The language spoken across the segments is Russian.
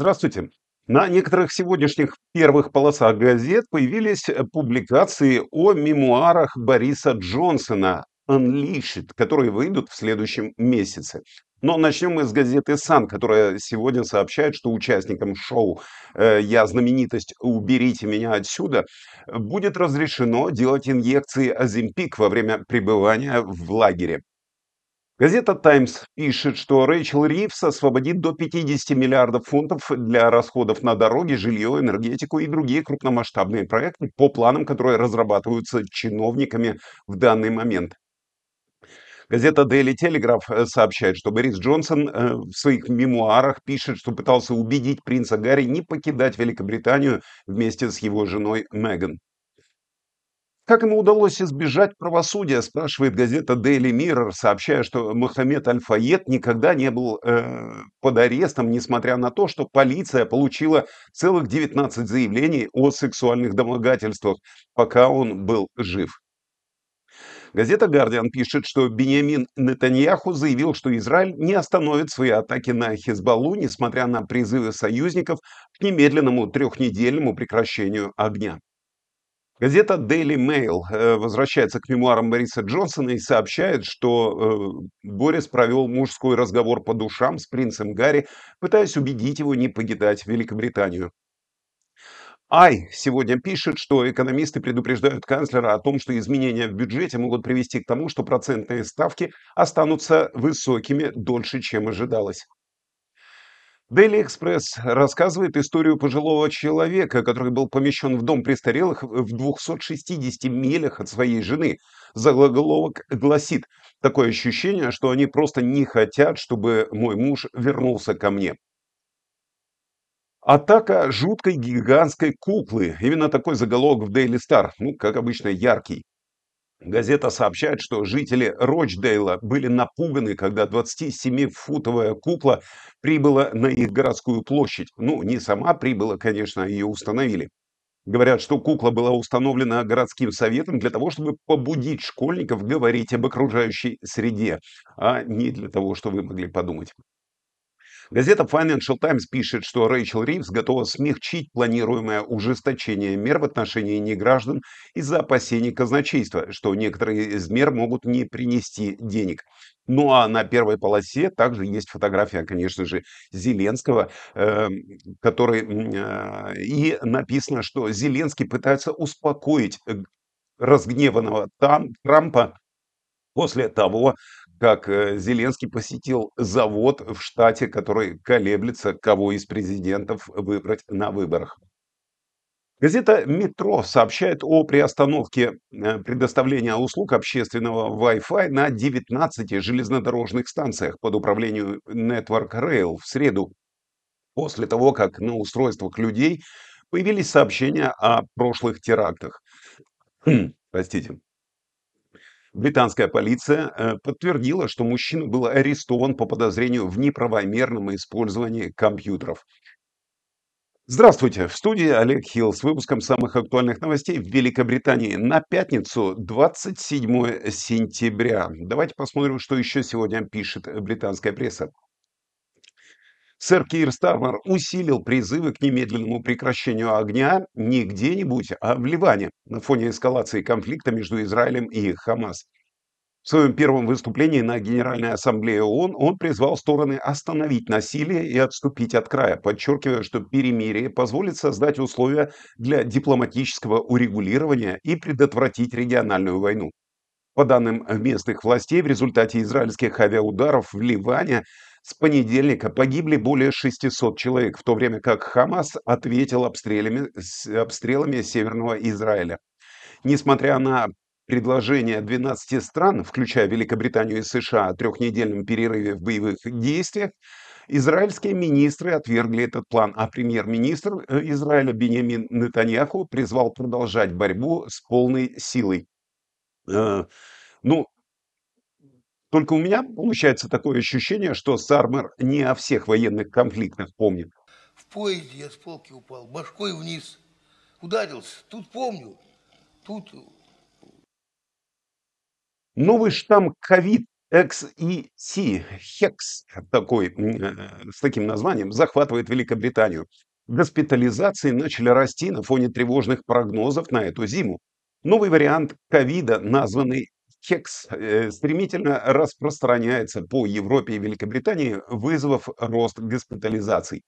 Здравствуйте. На некоторых сегодняшних первых полосах газет появились э, публикации о мемуарах Бориса Джонсона Unleashed, которые выйдут в следующем месяце. Но начнем мы с газеты «Сан», которая сегодня сообщает, что участникам шоу э, «Я знаменитость, уберите меня отсюда» будет разрешено делать инъекции Азимпик во время пребывания в лагере. Газета «Таймс» пишет, что Рэйчел Ривз освободит до 50 миллиардов фунтов для расходов на дороги, жилье, энергетику и другие крупномасштабные проекты по планам, которые разрабатываются чиновниками в данный момент. Газета Daily Telegraph сообщает, что Борис Джонсон э, в своих мемуарах пишет, что пытался убедить принца Гарри не покидать Великобританию вместе с его женой Меган. Как ему удалось избежать правосудия, спрашивает газета Daily Mirror, сообщая, что Мухаммед аль никогда не был э, под арестом, несмотря на то, что полиция получила целых 19 заявлений о сексуальных домогательствах, пока он был жив. Газета «Гардиан» пишет, что Беньямин Нетаньяху заявил, что Израиль не остановит свои атаки на Хизбаллу, несмотря на призывы союзников к немедленному трехнедельному прекращению огня. Газета Daily Mail э, возвращается к мемуарам Бориса Джонсона и сообщает, что э, Борис провел мужской разговор по душам с принцем Гарри, пытаясь убедить его не покидать Великобританию. Ай сегодня пишет, что экономисты предупреждают канцлера о том, что изменения в бюджете могут привести к тому, что процентные ставки останутся высокими дольше, чем ожидалось. Дели Экспресс рассказывает историю пожилого человека, который был помещен в дом престарелых в 260 милях от своей жены. Заголовок гласит, такое ощущение, что они просто не хотят, чтобы мой муж вернулся ко мне. Атака жуткой гигантской куклы. Именно такой заголовок в Daily Star. Ну, как обычно, яркий. Газета сообщает, что жители Рочдейла были напуганы, когда 27-футовая кукла прибыла на их городскую площадь. Ну, не сама прибыла, конечно, ее установили. Говорят, что кукла была установлена городским советом для того, чтобы побудить школьников говорить об окружающей среде, а не для того, чтобы вы могли подумать. Газета Financial Times пишет, что Рэйчел Ривз готова смягчить планируемое ужесточение мер в отношении неграждан из-за опасений казначейства, что некоторые из мер могут не принести денег. Ну а на первой полосе также есть фотография, конечно же, Зеленского, э, который э, и написано, что Зеленский пытается успокоить э, разгневанного там Трампа после того, как э, Зеленский посетил завод в штате, который колеблется, кого из президентов выбрать на выборах. Газета «Метро» сообщает о приостановке э, предоставления услуг общественного Wi-Fi на 19 железнодорожных станциях под управлением Network Rail в среду, после того, как на устройствах людей появились сообщения о прошлых терактах. Простите. Британская полиция э, подтвердила, что мужчина был арестован по подозрению в неправомерном использовании компьютеров. Здравствуйте! В студии Олег Хилл с выпуском самых актуальных новостей в Великобритании на пятницу 27 сентября. Давайте посмотрим, что еще сегодня пишет британская пресса. Сэр Кир Стармер усилил призывы к немедленному прекращению огня не где-нибудь, а в Ливане на фоне эскалации конфликта между Израилем и Хамас. В своем первом выступлении на Генеральной Ассамблее ООН он призвал стороны остановить насилие и отступить от края, подчеркивая, что перемирие позволит создать условия для дипломатического урегулирования и предотвратить региональную войну. По данным местных властей, в результате израильских авиаударов в Ливане с понедельника погибли более 600 человек, в то время как Хамас ответил обстрелами, обстрелами северного Израиля. Несмотря на предложение 12 стран, включая Великобританию и США, о трехнедельном перерыве в боевых действиях, израильские министры отвергли этот план, а премьер-министр э, Израиля Бенемин Нетаньяху призвал продолжать борьбу с полной силой. Э, ну, только у меня получается такое ощущение, что Сармер не о всех военных конфликтах помнит. В поезде я с полки упал, башкой вниз, ударился. Тут помню, тут... Новый штамм ковид XEC, HEX, такой, э, с таким названием, захватывает Великобританию. Госпитализации начали расти на фоне тревожных прогнозов на эту зиму. Новый вариант ковида, названный кекс э, стремительно распространяется по Европе и Великобритании, вызвав рост госпитализаций.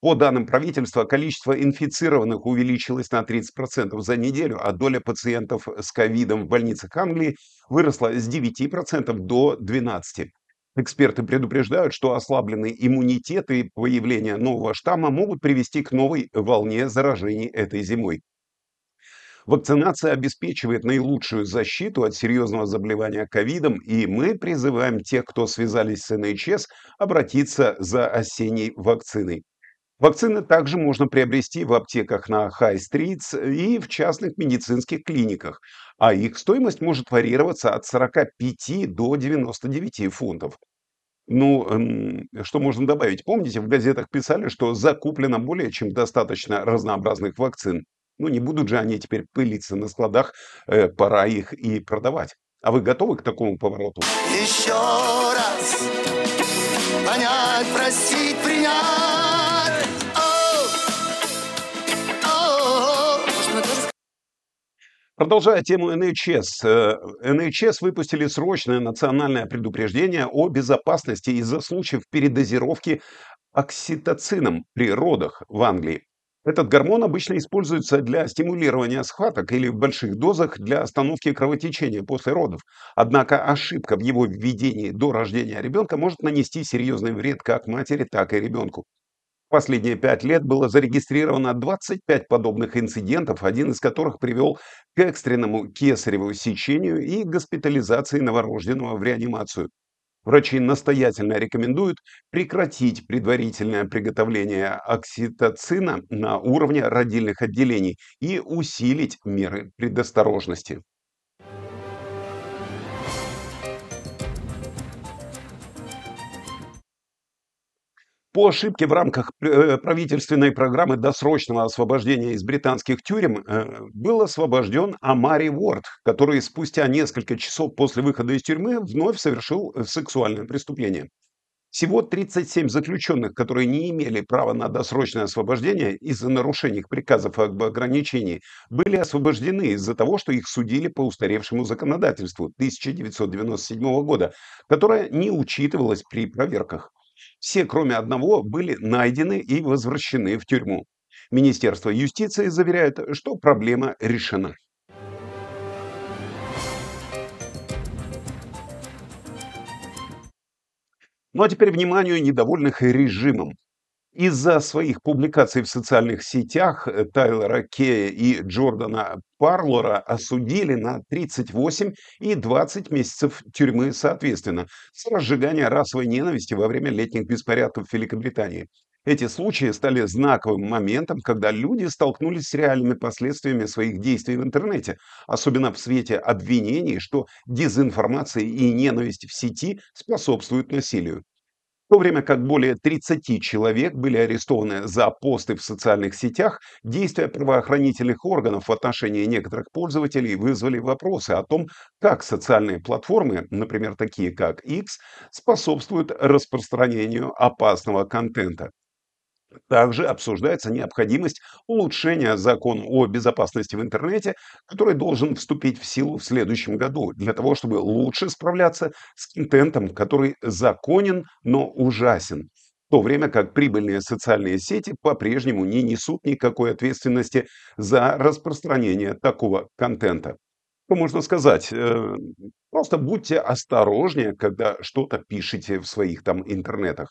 По данным правительства, количество инфицированных увеличилось на 30% за неделю, а доля пациентов с ковидом в больницах Англии выросла с 9% до 12%. Эксперты предупреждают, что ослабленный иммунитет и появление нового штамма могут привести к новой волне заражений этой зимой. Вакцинация обеспечивает наилучшую защиту от серьезного заболевания ковидом, и мы призываем тех, кто связались с НХС, обратиться за осенней вакциной. Вакцины также можно приобрести в аптеках на Хай-стритс и в частных медицинских клиниках, а их стоимость может варьироваться от 45 до 99 фунтов. Ну, эм, что можно добавить? Помните, в газетах писали, что закуплено более чем достаточно разнообразных вакцин. Ну не будут же они теперь пылиться на складах, э, пора их и продавать. А вы готовы к такому повороту? Еще раз понять, простить, принять. О, о, о. Продолжая тему НХС, э, НХС выпустили срочное национальное предупреждение о безопасности из-за случаев передозировки окситоцином при родах в Англии. Этот гормон обычно используется для стимулирования схваток или в больших дозах для остановки кровотечения после родов. Однако ошибка в его введении до рождения ребенка может нанести серьезный вред как матери, так и ребенку. В последние пять лет было зарегистрировано 25 подобных инцидентов, один из которых привел к экстренному кесареву сечению и госпитализации новорожденного в реанимацию. Врачи настоятельно рекомендуют прекратить предварительное приготовление окситоцина на уровне родильных отделений и усилить меры предосторожности. По ошибке в рамках э, правительственной программы досрочного освобождения из британских тюрем э, был освобожден Амари Уорд, который спустя несколько часов после выхода из тюрьмы вновь совершил э, сексуальное преступление. Всего 37 заключенных, которые не имели права на досрочное освобождение из-за нарушений приказов об ограничении, были освобождены из-за того, что их судили по устаревшему законодательству 1997 года, которое не учитывалось при проверках. Все, кроме одного, были найдены и возвращены в тюрьму. Министерство юстиции заверяет, что проблема решена. Ну а теперь внимание недовольных режимом. Из-за своих публикаций в социальных сетях э, Тайлера Кея и Джордана Парлора осудили на 38 и 20 месяцев тюрьмы соответственно с разжигания расовой ненависти во время летних беспорядков в Великобритании. Эти случаи стали знаковым моментом, когда люди столкнулись с реальными последствиями своих действий в интернете, особенно в свете обвинений, что дезинформация и ненависть в сети способствуют насилию в то время как более 30 человек были арестованы за посты в социальных сетях, действия правоохранительных органов в отношении некоторых пользователей вызвали вопросы о том, как социальные платформы, например, такие как X, способствуют распространению опасного контента. Также обсуждается необходимость улучшения закона о безопасности в интернете, который должен вступить в силу в следующем году, для того, чтобы лучше справляться с контентом, который законен, но ужасен. В то время как прибыльные социальные сети по-прежнему не несут никакой ответственности за распространение такого контента. Что ну, можно сказать? Э, просто будьте осторожнее, когда что-то пишете в своих там интернетах.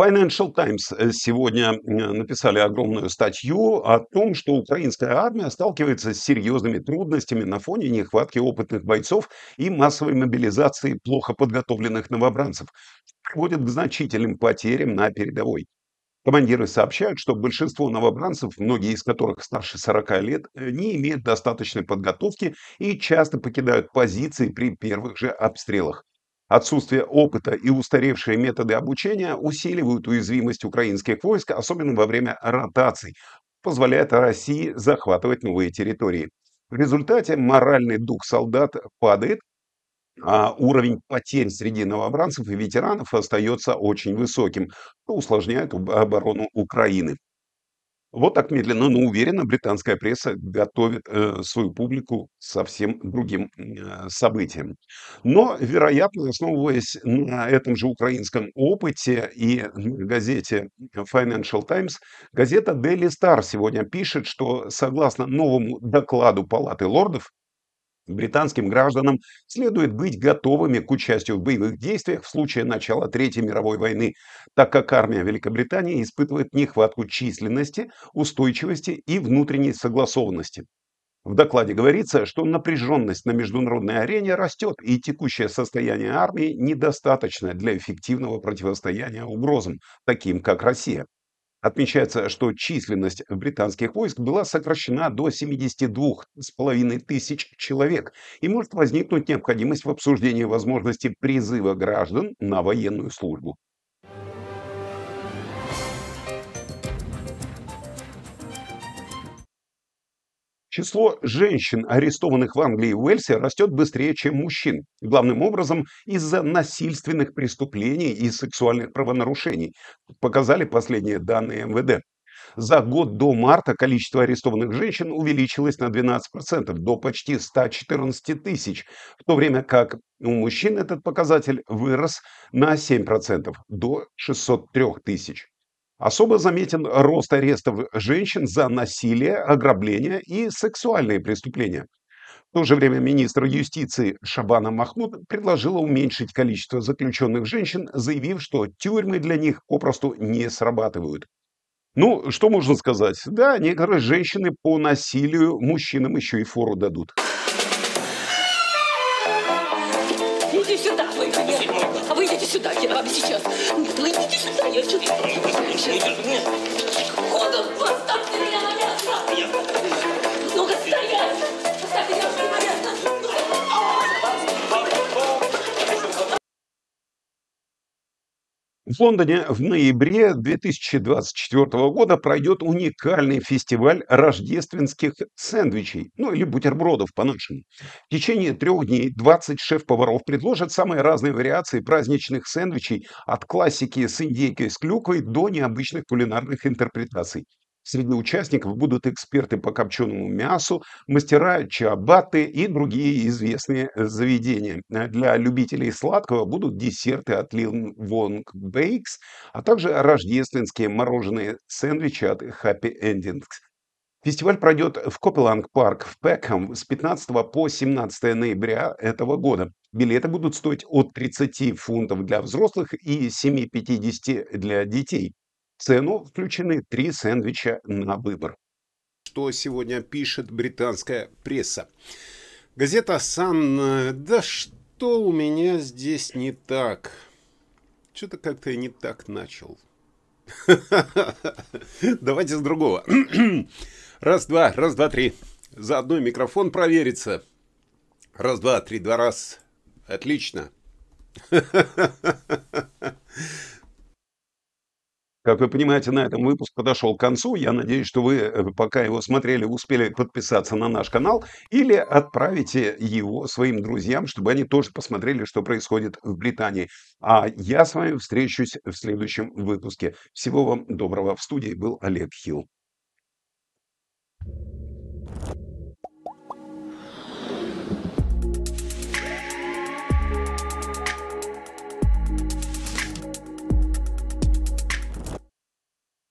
Financial Times э, сегодня написали огромную статью о том, что украинская армия сталкивается с серьезными трудностями на фоне нехватки опытных бойцов и массовой мобилизации плохо подготовленных новобранцев, что приводит к значительным потерям на передовой. Командиры сообщают, что большинство новобранцев, многие из которых старше 40 лет, э, не имеют достаточной подготовки и часто покидают позиции при первых же обстрелах. Отсутствие опыта и устаревшие методы обучения усиливают уязвимость украинских войск, особенно во время ротаций, позволяет России захватывать новые территории. В результате моральный дух солдат падает, а уровень потерь среди новобранцев и ветеранов остается очень высоким, что усложняет оборону Украины. Вот так медленно, но уверенно британская пресса готовит э, свою публику совсем другим э, событиям. Но, вероятно, основываясь на этом же украинском опыте и газете Financial Times, газета Daily Star сегодня пишет, что согласно новому докладу Палаты лордов, Британским гражданам следует быть готовыми к участию в боевых действиях в случае начала Третьей мировой войны, так как армия Великобритании испытывает нехватку численности, устойчивости и внутренней согласованности. В докладе говорится, что напряженность на международной арене растет, и текущее состояние армии недостаточно для эффективного противостояния угрозам, таким как Россия. Отмечается, что численность британских войск была сокращена до 72,5 тысяч человек, и может возникнуть необходимость в обсуждении возможности призыва граждан на военную службу. Число женщин, арестованных в Англии и Уэльсе, растет быстрее, чем мужчин. Главным образом из-за насильственных преступлений и сексуальных правонарушений, показали последние данные МВД. За год до марта количество арестованных женщин увеличилось на 12%, до почти 114 тысяч, в то время как у мужчин этот показатель вырос на 7%, до 603 тысяч. Особо заметен рост арестов женщин за насилие, ограбление и сексуальные преступления. В то же время министр юстиции Шабана Махмуд предложила уменьшить количество заключенных женщин, заявив, что тюрьмы для них попросту не срабатывают. Ну, что можно сказать? Да, некоторые женщины по насилию мужчинам еще и фору дадут. Иди сюда, твой А вы идите сюда, я вам сейчас. Нет, вы идите сюда, я чувствую. líderes do mundo. В Лондоне в ноябре 2024 года пройдет уникальный фестиваль рождественских сэндвичей, ну или бутербродов по-нашему. В течение трех дней 20 шеф-поваров предложат самые разные вариации праздничных сэндвичей от классики с индейкой с клюквой до необычных кулинарных интерпретаций. Среди участников будут эксперты по копченому мясу, мастера чабаты и другие известные э, заведения. Э, для любителей сладкого будут десерты от Lil Wong Bakes, а также рождественские мороженые сэндвичи от Happy Endings. Фестиваль пройдет в Копеланг Парк в Пекхэм с 15 по 17 ноября этого года. Билеты будут стоить от 30 фунтов для взрослых и 7,50 для детей цену включены три сэндвича на выбор. Что сегодня пишет британская пресса? Газета «Сан», да что у меня здесь не так? Что-то как-то я не так начал. Давайте с другого. Раз, два, раз, два, три. Заодно микрофон проверится. Раз, два, три, два раз. Отлично. Как вы понимаете, на этом выпуск подошел к концу. Я надеюсь, что вы, э, пока его смотрели, успели подписаться на наш канал или отправите его своим друзьям, чтобы они тоже посмотрели, что происходит в Британии. А я с вами встречусь в следующем выпуске. Всего вам доброго. В студии был Олег Хилл.